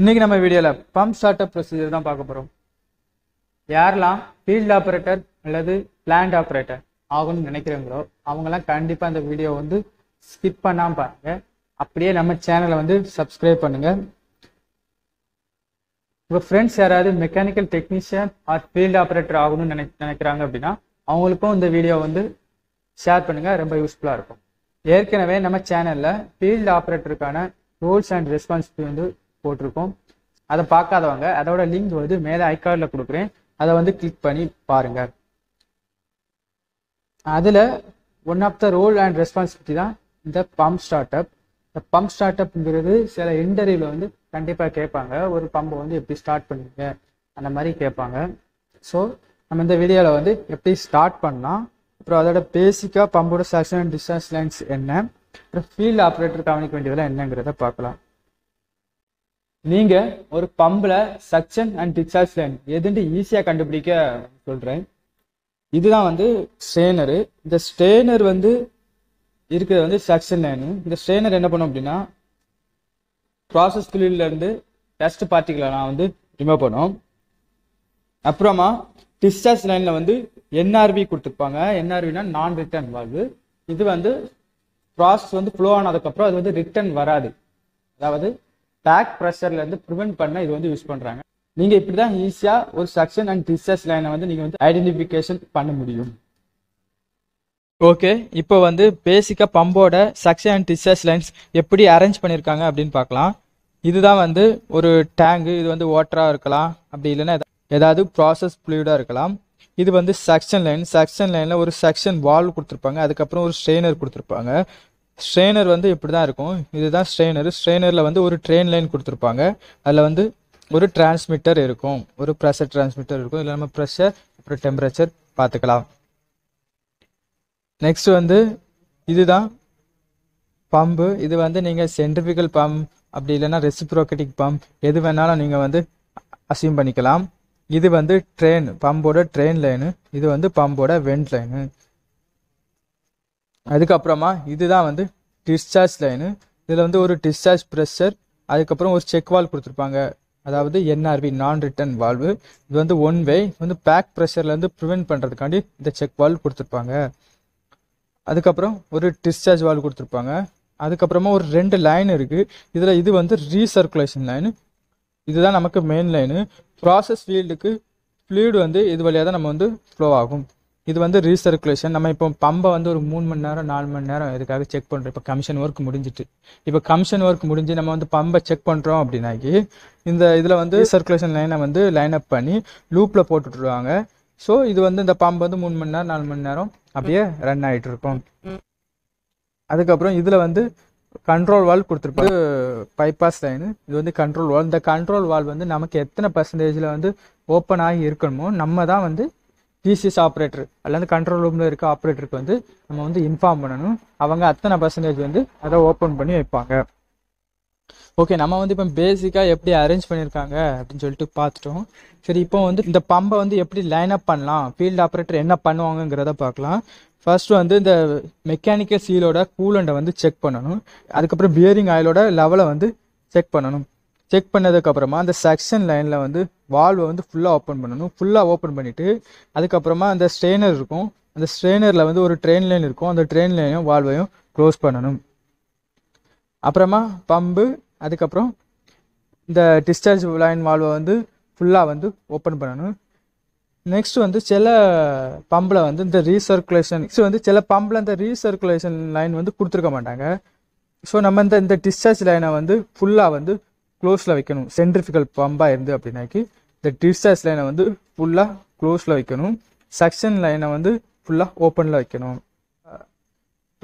இன்றைக்கி நம்ம வீடியோவில் பம்ப் ஸ்டார்ட் அப் ப்ரொசீஜர் தான் பார்க்க போகிறோம் யாரெல்லாம் ஃபீல்டு ஆப்ரேட்டர் அல்லது பிளான்ட் ஆப்ரேட்டர் ஆகணும்னு நினைக்கிறவங்களோ அவங்கெல்லாம் கண்டிப்பாக அந்த வீடியோ வந்து ஸ்கிப் பண்ணாமல் பாருங்கள் அப்படியே நம்ம சேனலை வந்து சப்ஸ்கிரைப் பண்ணுங்கள் உங்கள் ஃப்ரெண்ட்ஸ் யாராவது mechanical technician or field operator ஆகணும்னு நினை நினைக்கிறாங்க அப்படின்னா அவங்களுக்கும் இந்த வீடியோ வந்து ஷேர் பண்ணுங்கள் ரொம்ப யூஸ்ஃபுல்லாக இருக்கும் ஏற்கனவே நம்ம சேனலில் ஃபீல்டு ஆப்ரேட்டருக்கான ரூல்ஸ் அண்ட் ரெஸ்பான்சிபிலிட்டி வந்து போட்டிருக்கோம் அதை பார்க்காதவங்க அதோட லிங்க் வந்து மேலே ஐக்கார்டில் கொடுக்குறேன் அதை வந்து கிளிக் பண்ணி பாருங்க அதில் one of the role and responsibility தான் இந்த பம்ப் ஸ்டார்ட் அப் இந்த பம்ப் ஸ்டார்ட் அப்ங்கிறது சில இன்டர்வியூவில் வந்து கண்டிப்பாக கேட்பாங்க ஒரு பம்பை வந்து எப்படி ஸ்டார்ட் பண்ணுவீங்க அந்த மாதிரி கேட்பாங்க ஸோ நம்ம இந்த வீடியோவில் வந்து எப்படி ஸ்டார்ட் பண்ணால் அப்புறம் அதோட பேசிக்காக பம்போட சாக்ஷன் அண்ட் டிஸ்டன்ஸ் லைன்ஸ் என்ன அப்புறம் ஃபீல்டு ஆப்ரேட்டர் கவனிக்க வேண்டியதெல்லாம் என்னங்கிறத பார்க்கலாம் நீங்க ஒரு பம்பில் சக்ஷன் அண்ட் டிச்சார்ஜ் லைன் எதுன்ட்டு ஈஸியாக கண்டுபிடிக்க சொல்கிறேன் இதுதான் வந்து ஸ்ட்ரெயினரு இந்த ஸ்ட்ரெயினர் வந்து இருக்கிறது வந்து சக்ஷன் லைனு இந்த ஸ்ட்ரெயினர் என்ன பண்ணும் அப்படின்னா ப்ராசஸ் இருந்து டஸ்ட் பார்ட்டிகளை நான் வந்து ரிமூவ் பண்ணும் அப்புறமா டிஸ்சார்ஜ் லைனில் வந்து என்ஆர்பி கொடுத்துருப்பாங்க என்ஆர்வினா நான் ரிட்டர்ன் வாழ்வு இது வந்து ப்ராசஸ் வந்து ஃப்ளோ ஆனதுக்கப்புறம் அது வந்து ரிட்டர்ன் வராது அதாவது பேக் ப்ரெஷர்லேருந்து ப்ரிவென்ட் பண்ண இது வந்து யூஸ் பண்ணுறாங்க நீங்கள் இப்படி தான் ஈஸியாக ஒரு சக்ஷன் அண்ட் டிசர்ஸ் லைனை வந்து நீங்கள் வந்து ஐடென்டிஃபிகேஷன் பண்ண முடியும் ஓகே இப்போ வந்து பேசிக்காக பம்போட சக்ஷன் அண்ட் டிசர்ஸ் லைன்ஸ் எப்படி அரேஞ்ச் பண்ணியிருக்காங்க அப்படின்னு பார்க்கலாம் இதுதான் வந்து ஒரு டேங்கு இது வந்து ஓட்டராக இருக்கலாம் அப்படி இல்லைன்னா ஏதாவது ப்ராசஸ் ஃப்ளூயிடாக இருக்கலாம் இது வந்து செக்ஷன் லைன் செக்ஷன் லைனில் ஒரு செக்ஷன் வால்வ் கொடுத்துருப்பாங்க அதுக்கப்புறம் ஒரு ஸ்ட்ரெயினர் கொடுத்துருப்பாங்க ஸ்ட்ரெயினர் வந்து இப்படி தான் இருக்கும் இதுதான் ஸ்ட்ரெயினர் ஸ்ட்ரெயினரில் வந்து ஒரு ட்ரெயின் லைன் கொடுத்துருப்பாங்க அதில் வந்து ஒரு டிரான்ஸ்மிட்டர் இருக்கும் ஒரு ப்ரெஷர் டிரான்ஸ்மிட்டர் இருக்கும் இல்லை நம்ம ப்ரெஷர் அப்புறம் டெம்பரேச்சர் பார்த்துக்கலாம் நெக்ஸ்ட் வந்து இதுதான் பம்பு இது வந்து நீங்கள் சென்ட்ரிஃபிகல் பம்ப் அப்படி இல்லைன்னா ரெசிப்ரோக்கெட்டிக் பம்ப் எது வேணாலும் நீங்கள் வந்து அசியூம் பண்ணிக்கலாம் இது வந்து ட்ரெயின் பம்போட ட்ரெயின் லைனு இது வந்து பம்போட வெண்ட் லைனு அதுக்கப்புறமா இதுதான் வந்து டிஸ்சார்ஜ் லைனு இதில் வந்து ஒரு டிஸ்சார்ஜ் ப்ரெஷர் அதுக்கப்புறம் ஒரு செக் வால் கொடுத்துருப்பாங்க அதாவது என்ஆர்வி நான் ரிட்டர்ன் வால்வு இது வந்து ஒன் வே வந்து பேக் ப்ரெஷர்லேருந்து ப்ரிவெண்ட் பண்ணுறதுக்காண்டி இந்த செக் வால் கொடுத்துருப்பாங்க அதுக்கப்புறம் ஒரு டிஸ்சார்ஜ் வால் கொடுத்துருப்பாங்க அதுக்கப்புறமா ஒரு ரெண்டு லைன் இருக்குது இதில் இது வந்து ரீசர்க்குலேஷன் லைனு இதுதான் நமக்கு மெயின் லைனு ப்ராசஸ் ஃபீல்டுக்கு ஃப்ளூயிடு வந்து இது வழியாக தான் நம்ம வந்து ஃப்ளோ ஆகும் இது வந்து ரீசர்குலேஷன் நம்ம இப்போ பம்பை வந்து ஒரு மூணு மணி நேரம் நாலு மணி நேரம் எதுக்காக செக் பண்ணுறோம் இப்போ கமிஷன் ஒர்க் முடிஞ்சிட்டு இப்போ கமிஷன் ஒர்க் முடிஞ்சு நம்ம வந்து பம்பை செக் பண்ணுறோம் அப்படின்னாக்கி இந்த இதில் வந்து சர்க்குலேஷன் லைனை வந்து லைன் அப் பண்ணி லூப்பில் போட்டுட்ருவாங்க ஸோ இது வந்து இந்த பம்பை வந்து மூணு மணி நேரம் நாலு மணி நேரம் அப்படியே ரன் ஆகிட்டு இருக்கும் அதுக்கப்புறம் இதில் வந்து கண்ட்ரோல் வால் கொடுத்துருப்பாங்க பைபாஸ் லைனு இது வந்து கண்ட்ரோல் வால் இந்த கண்ட்ரோல் வால் வந்து நமக்கு எத்தனை பர்சன்டேஜில் வந்து ஓப்பன் ஆகி இருக்கணுமோ நம்ம தான் வந்து டிசிஎஸ் ஆப்ரேட்டர் அல்லது கண்ட்ரோல் ரூமில் இருக்க ஆப்ரேட்டருக்கு வந்து நம்ம வந்து இன்ஃபார்ம் பண்ணணும் அவங்க அத்தனை பர்சன்டேஜ் வந்து அதை ஓப்பன் பண்ணி வைப்பாங்க ஓகே நம்ம வந்து இப்போ பேசிக்காக எப்படி அரேஞ்ச் பண்ணியிருக்காங்க அப்படின்னு சொல்லிட்டு பார்த்துட்டோம் சரி இப்போ வந்து இந்த பம்பை வந்து எப்படி லைன் அப் பண்ணலாம் ஃபீல்டு ஆப்ரேட்டர் என்ன பண்ணுவாங்கங்கிறத பார்க்கலாம் ஃபர்ஸ்ட் வந்து இந்த மெக்கானிக்கல் சீலோட கூலண்டை வந்து செக் பண்ணணும் அதுக்கப்புறம் பியரிங் ஆயிலோட லெவலை வந்து செக் பண்ணணும் செக் பண்ணதுக்கப்புறமா அந்த செக்ஷன் லைனில் வந்து வால்வை வந்து ஃபுல்லாக ஓப்பன் பண்ணணும் ஃபுல்லாக ஓப்பன் பண்ணிவிட்டு அதுக்கப்புறமா அந்த ஸ்ட்ரெயினர் இருக்கும் அந்த ஸ்ட்ரெயினரில் வந்து ஒரு ட்ரெயின் லைன் இருக்கும் அந்த ட்ரெயின் லைனையும் வால்வையும் க்ளோஸ் பண்ணணும் அப்புறமா பம்பு அதுக்கப்புறம் இந்த டிஸ்சார்ஜ் லைன் வால்வை வந்து ஃபுல்லாக வந்து ஓப்பன் பண்ணணும் நெக்ஸ்ட் வந்து சில பம்பில் வந்து இந்த ரீசர்க்குலேஷன் நெக்ஸ்ட் வந்து சில பம்பில் இந்த ரீசர்க்குலேஷன் லைன் வந்து கொடுத்துருக்க மாட்டாங்க ஸோ நம்ம இந்த இந்த டிஸ்சார்ஜ் லைனை வந்து ஃபுல்லாக வந்து க்ளோஸில் வைக்கணும் சென்ட்ரிஃபிகல் பம்பாக இருந்து அப்படின்னாக்கி இந்த டிஸ்சார்ஜ் லைனை வந்து ஃபுல்லாக க்ளோஸில் வைக்கணும் சக்ஷன் லைனை வந்து ஃபுல்லாக ஓப்பனில் வைக்கணும்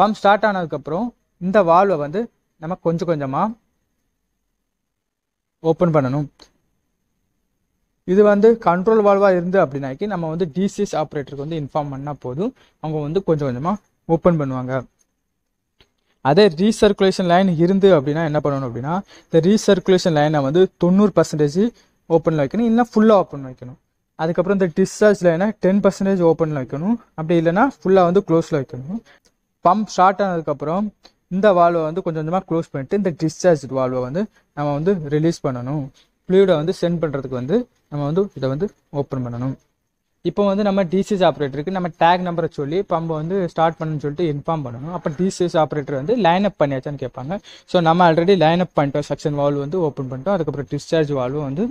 பம்ப் ஸ்டார்ட் ஆனதுக்கப்புறம் இந்த வால்வை வந்து நம்ம கொஞ்சம் கொஞ்சமாக ஓப்பன் பண்ணணும் இது வந்து கண்ட்ரோல் வால்வாக இருந்து அப்படின்னாக்கி நம்ம வந்து டிசிஎஸ் ஆப்ரேட்டருக்கு வந்து இன்ஃபார்ம் பண்ணால் போதும் அவங்க வந்து கொஞ்சம் கொஞ்சமாக ஓப்பன் பண்ணுவாங்க அதே ரீசர்குலேஷன் லைன் இருந்து அப்படின்னா என்ன பண்ணணும் அப்படின்னா இந்த ரீசர்குலேஷன் லைனை வந்து தொண்ணூறு பர்சன்டேஜ் ஓப்பனில் வைக்கணும் இல்லைனா ஃபுல்லாக ஓப்பன் வைக்கணும் அதுக்கப்புறம் இந்த டிஸ்சார்ஜ் லைனை டென் பர்சன்டேஜ் ஓப்பனில் வைக்கணும் அப்படி இல்லைனா ஃபுல்லாக வந்து க்ளோஸில் வைக்கணும் பம்ப் ஸ்டார்ட் ஆனதுக்கப்புறம் இந்த வால்வை வந்து கொஞ்சம் கொஞ்சமாக க்ளோஸ் பண்ணிட்டு இந்த டிஸ்சார்ஜ் வால்வை வந்து நம்ம வந்து ரிலீஸ் பண்ணணும் ஃப்ளூயிடை வந்து சென்ட் பண்ணுறதுக்கு வந்து நம்ம வந்து இதை வந்து ஓப்பன் பண்ணணும் இப்போ வந்து நம்ம டிசிஎஸ் ஆப்ரேட்டருக்கு நம்ம டேக் நம்பரை சொல்லி பம்பை வந்து ஸ்டார்ட் பண்ணணும்னு சொல்லிட்டு இன்ஃபார்ம் பண்ணணும் அப்போ டிசிஎஸ் ஆப்ரேட்டர் வந்து லைன் அப் பண்ணியாச்சான்னு கேட்பாங்க ஸோ நம்ம ஆல்ரெடி லைன் அப் பண்ணிட்டோம் செக்ஷன் வால்வ் வந்து ஓப்பன் பண்ணிட்டோம் அதுக்கப்புறம் டிஸ்சார்ஜ் வால்வும் வந்து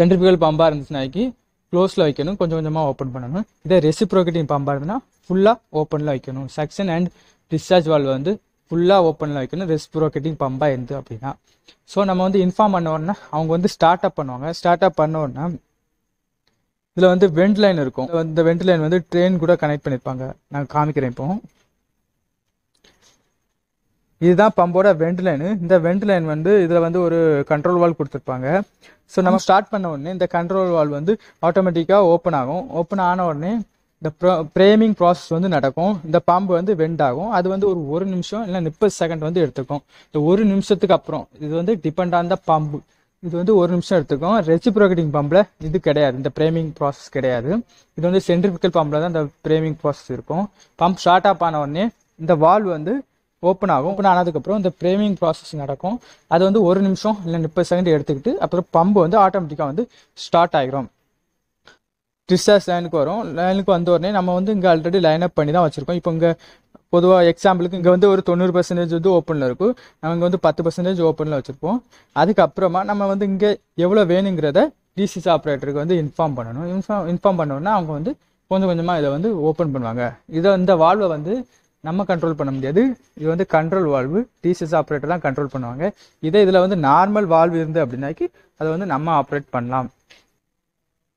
சென்ட்ரிபிகல் பம்பாக இருந்துச்சுனாக்கி க்ளோஸில் வைக்கணும் கொஞ்சம் கொஞ்சமாக ஓப்பன் பண்ணணும் இதே ரெசிப்ரோகேட்டிங் பம்பாக இருந்ததுன்னா ஃபுல்லாக ஓப்பனில் வைக்கணும் செக்ஷன் அண்ட் டிஸ்சார்ஜ் வால்வ் வந்து ஃபுல்லாக ஓப்பனில் வைக்கணும் ரெசிப்ரோகேட்டிங் பம்பாக இருந்து அப்படின்னா ஸோ நம்ம வந்து இன்ஃபார்ம் பண்ண உடனே அவங்க வந்து ஸ்டார்ட் அப் பண்ணுவாங்க ஸ்டார்ட் அப் பண்ண உடனே இதில் வந்து வெண்ட் லைன் இருக்கும் இந்த வெண்ட் லைன் வந்து ட்ரெயின் கூட கனெக்ட் பண்ணியிருப்பாங்க நான் காமிக்கிறேன் இப்போ இதுதான் பம்போட வெண்ட் லைனு இந்த வெண்ட் லைன் வந்து இதில் வந்து ஒரு கண்ட்ரோல் வால் கொடுத்துருப்பாங்க ஸோ நம்ம ஸ்டார்ட் பண்ண உடனே இந்த கண்ட்ரோல் வால் வந்து ஆட்டோமேட்டிக்காக ஓப்பன் ஆகும் ஓப்பன் ஆன உடனே இந்த ப்ரோ ப்ரேமிங் ப்ராசஸ் வந்து நடக்கும் இந்த பாம்பு வந்து வெண்ட் ஆகும் அது வந்து ஒரு ஒரு நிமிஷம் இல்லை முப்பது செகண்ட் வந்து எடுத்துக்கும் இந்த ஒரு நிமிஷத்துக்கு அப்புறம் இது வந்து டிபெண்ட் ஆன் த பாம்பு இது வந்து ஒரு நிமிஷம் எடுத்துக்கும் ரெசிப்ரோகேட்டிங் பம்பில் இது கிடையாது இந்த ப்ரேமிங் ப்ராசஸ் கிடையாது இது வந்து சென்ட்ரிஃபிக்கல் பம்பில் தான் இந்த ப்ரேமிங் ப்ராசஸ் இருக்கும் பம்ப் ஷார்ட் ஆப் ஆன உடனே இந்த வால்வ் வந்து ஓப்பன் ஆகும் ஓப்பன் ஆனதுக்கப்புறம் இந்த பிரேமிங் ப்ராசஸ் நடக்கும் அது வந்து ஒரு நிமிஷம் இல்லை முப்பது செகண்ட் எடுத்துக்கிட்டு அப்புறம் பம்பு வந்து ஆட்டோமேட்டிக்காக வந்து ஸ்டார்ட் ஆகிரும் டிஸ்சார்ஜ் லைனுக்கு வரும் லைனுக்கு வந்த உடனே நம்ம வந்து இங்கே ஆல்ரெடி லைன் அப் பண்ணி தான் வச்சுருக்கோம் இப்போ இங்கே பொதுவாக எக்ஸாம்பிளுக்கு இங்கே வந்து ஒரு தொண்ணூறு பர்சன்டேஜ் வந்து ஓப்பனில் இருக்கும் நம்ம இங்கே வந்து பத்து பர்சன்டேஜ் ஓப்பனில் வச்சுருப்போம் அதுக்கப்புறமா நம்ம வந்து இங்கே எவ்வளோ வேணுங்கிறத டிசிஸ் ஆப்ரேட்டருக்கு வந்து இன்ஃபார்ம் பண்ணணும் இன்ஃபார்ம் இன்ஃபார்ம் பண்ணோன்னா அவங்க வந்து கொஞ்சம் கொஞ்சமாக இதை வந்து ஓப்பன் பண்ணுவாங்க இதை இந்த வால்வை வந்து நம்ம கண்ட்ரோல் பண்ண முடியாது இது வந்து கண்ட்ரோல் வால்வு டிசிஎஸ் ஆப்ரேட்டர் தான் கண்ட்ரோல் பண்ணுவாங்க இதே இதில் வந்து நார்மல் வால்வு இருந்து அப்படின்னாக்கி அதை வந்து நம்ம ஆப்ரேட் பண்ணலாம்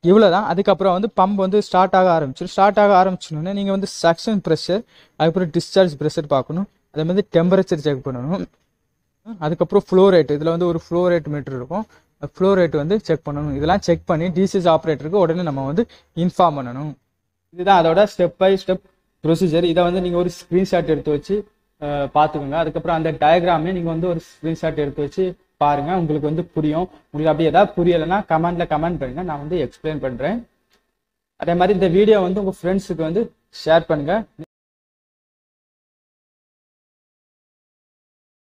இவ்வளோ தான் அதுக்கப்புறம் வந்து பம்ப் வந்து ஸ்டார்ட் ஆக ஆரம்பிச்சிடும் ஸ்டார்ட் ஆக ஆரம்பிச்சோன்னே நீங்கள் வந்து சக்ஷன் ப்ரெஷர் அதுக்கப்புறம் டிஸ்சார்ஜ் ப்ரெஷர் பார்க்கணும் அதே மாதிரி டெம்பரேச்சர் செக் பண்ணணும் அதுக்கப்புறம் ஃப்ளோ ரேட் இதில் வந்து ஒரு ஃப்ளோ ரேட் மீட்டர் இருக்கும் ஃப்ளோ ரேட் வந்து செக் பண்ணணும் இதெல்லாம் செக் பண்ணி டிசிஎஸ் ஆப்ரேட்டருக்கு உடனே நம்ம வந்து இன்ஃபார்ம் பண்ணணும் இதுதான் அதோட ஸ்டெப் பை ஸ்டெப் ப்ரொசீஜர் இதை வந்து நீங்கள் ஒரு ஸ்க்ரீன்ஷாட் எடுத்து வச்சு பார்த்துக்கோங்க அதுக்கப்புறம் அந்த டயக்ராமே நீங்கள் வந்து ஒரு ஸ்க்ரீன்ஷாட் எடுத்து வச்சு பாருங்க உங்களுக்கு வந்து புரியும் உங்களுக்கு அப்படி ஏதாவது புரியலைன்னா கமெண்ட்ல கமெண்ட் பண்ணுங்க நான் வந்து எக்ஸ்பிளைன் பண்றேன் அதே மாதிரி இந்த வீடியோ வந்து உங்க ஃப்ரெண்ட்ஸுக்கு வந்து ஷேர் பண்ணுங்க